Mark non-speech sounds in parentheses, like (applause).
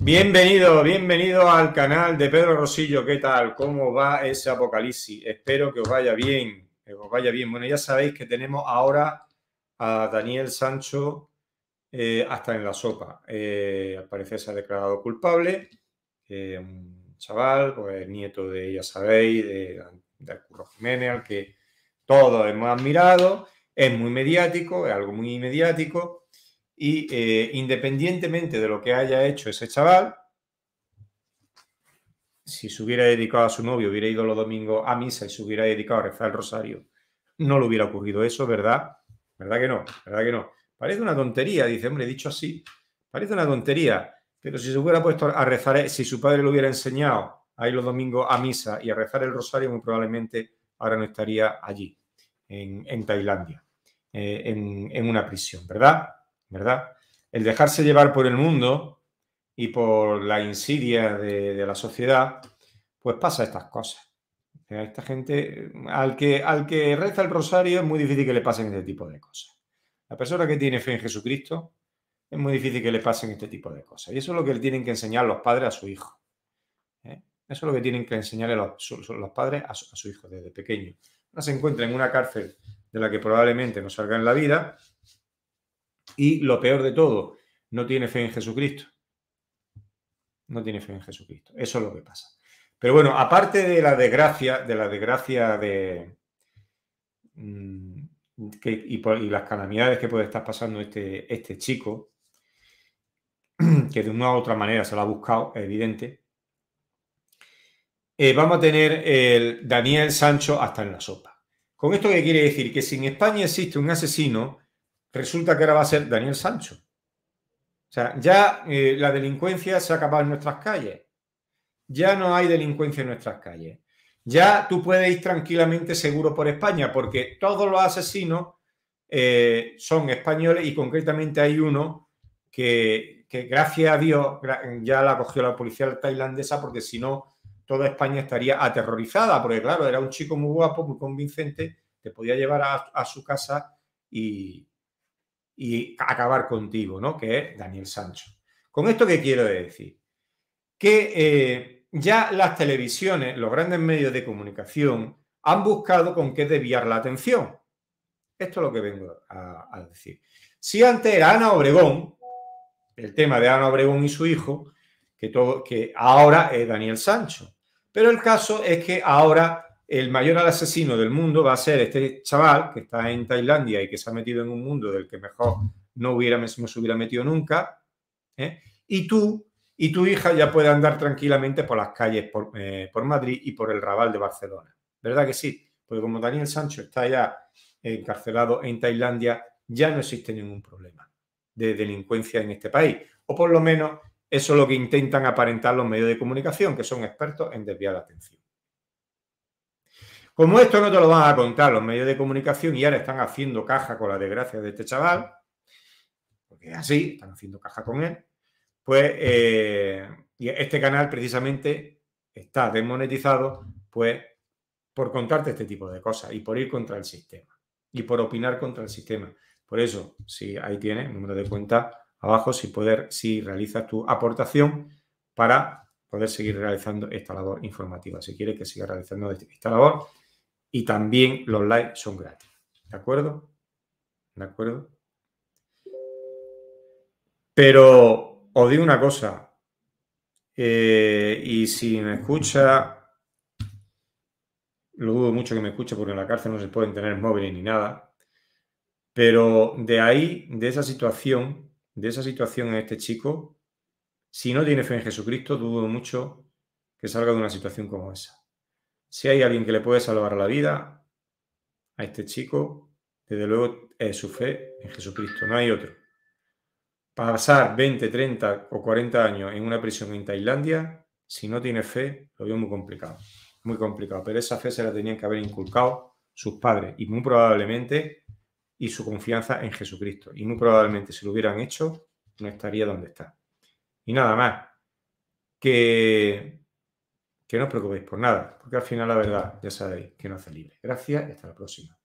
Bienvenido, bienvenido al canal de Pedro Rosillo. ¿Qué tal? ¿Cómo va ese apocalipsis? Espero que os vaya bien, que os vaya bien. Bueno, ya sabéis que tenemos ahora a Daniel Sancho eh, hasta en la sopa. Eh, al parecer se ha declarado culpable. un chaval, pues nieto de, ya sabéis, de, de Jiménez, al que todos hemos admirado. Es muy mediático, es algo muy mediático. Y eh, independientemente de lo que haya hecho ese chaval, si se hubiera dedicado a su novio, hubiera ido los domingos a misa y se hubiera dedicado a rezar el rosario, no le hubiera ocurrido eso, ¿verdad? ¿Verdad que no? ¿Verdad que no? Parece una tontería, dice, hombre, dicho así, parece una tontería, pero si se hubiera puesto a rezar, si su padre le hubiera enseñado a ir los domingos a misa y a rezar el rosario, muy probablemente ahora no estaría allí, en, Tailandia, eh, en, en una prisión, ¿verdad? ¿verdad? El dejarse llevar por el mundo y por la insidia de, la sociedad, pues pasa estas cosas. A esta gente, al que, al que reza el rosario, es muy difícil que le pasen este tipo de cosas. La persona que tiene fe en Jesucristo, es muy difícil que le pasen este tipo de cosas. Y eso es lo que le tienen que enseñar los padres a su hijo. ¿eh? Eso es lo que tienen que enseñarle los, padres a su, hijo desde pequeño. No se encuentra en una cárcel de la que probablemente no salga en la vida y lo peor de todo, no tiene fe en Jesucristo. No tiene fe en Jesucristo. Eso es lo que pasa. Pero bueno, aparte de la desgracia, de la desgracia de. Mm, y, las calamidades que puede estar pasando este, este chico, (clears throat) que de una u otra manera se lo ha buscado, es evidente. Eh, vamos a tener el Daniel Sancho hasta en la sopa. ¿Con esto qué quiere decir? Que si en España existe un asesino, resulta que ahora va a ser Daniel Sancho. O sea, ya eh, la delincuencia se ha acabado en nuestras calles. Ya no hay delincuencia en nuestras calles. Ya tú puedes ir tranquilamente seguro por España, porque todos los asesinos eh, son españoles y concretamente hay uno que, gracias a Dios ya la cogió la policía tailandesa, porque si no, toda España estaría aterrorizada, porque claro, era un chico muy guapo, muy convincente, te podía llevar a su casa y, y acabar contigo, ¿no? Que es Daniel Sancho. ¿Con esto qué quiero decir? Que eh, ya las televisiones, los grandes medios de comunicación, han buscado con qué desviar la atención. Esto es lo que vengo a, decir. Si antes era Ana Obregón, el tema de Ana Obregón y su hijo, que, todo, que ahora es Daniel Sancho. Pero el caso es que ahora el mayor asesino del mundo va a ser este chaval que está en Tailandia y que se ha metido en un mundo del que mejor no, hubiera, se hubiera metido nunca. ¿eh? Y tú y tu hija ya puede andar tranquilamente por las calles por, eh, por, Madrid y por el Raval de Barcelona. ¿Verdad que sí? Porque como Daniel Sancho está ya encarcelado en Tailandia, ya no existe ningún problema de delincuencia en este país. O por lo menos eso es lo que intentan aparentar los medios de comunicación, que son expertos en desviar la atención. Como esto no te lo van a contar los medios de comunicación y ahora están haciendo caja con la desgracia de este chaval, porque así, están haciendo caja con él, pues eh, este canal precisamente está desmonetizado pues por contarte este tipo de cosas y por ir contra el sistema y por opinar contra el sistema. Por eso, si ahí tienes, número de cuenta abajo, si, poder, si realizas tu aportación para poder seguir realizando esta labor informativa. Si quieres que siga realizando este, esta labor, y también los likes son gratis. ¿De acuerdo? ¿De acuerdo? Pero os digo una cosa, eh, y si me escucha, lo dudo mucho que me escuche porque en la cárcel no se pueden tener móviles ni nada, pero de ahí, de esa situación, de esa situación en este chico, si no tiene fe en Jesucristo, dudo mucho que salga de una situación como esa. Si hay alguien que le puede salvar la vida a este chico, desde luego es su fe en Jesucristo, no hay otro. Pasar 20, 30 o 40 años en una prisión en Tailandia, si no tiene fe, lo veo muy complicado, muy complicado. Pero esa fe se la tenían que haber inculcado sus padres y muy probablemente y su confianza en Jesucristo. Y muy probablemente si lo hubieran hecho, no estaría donde está. Y nada más, que que no os preocupéis por nada, porque al final la verdad ya sabéis que no hace libre. Gracias y hasta la próxima.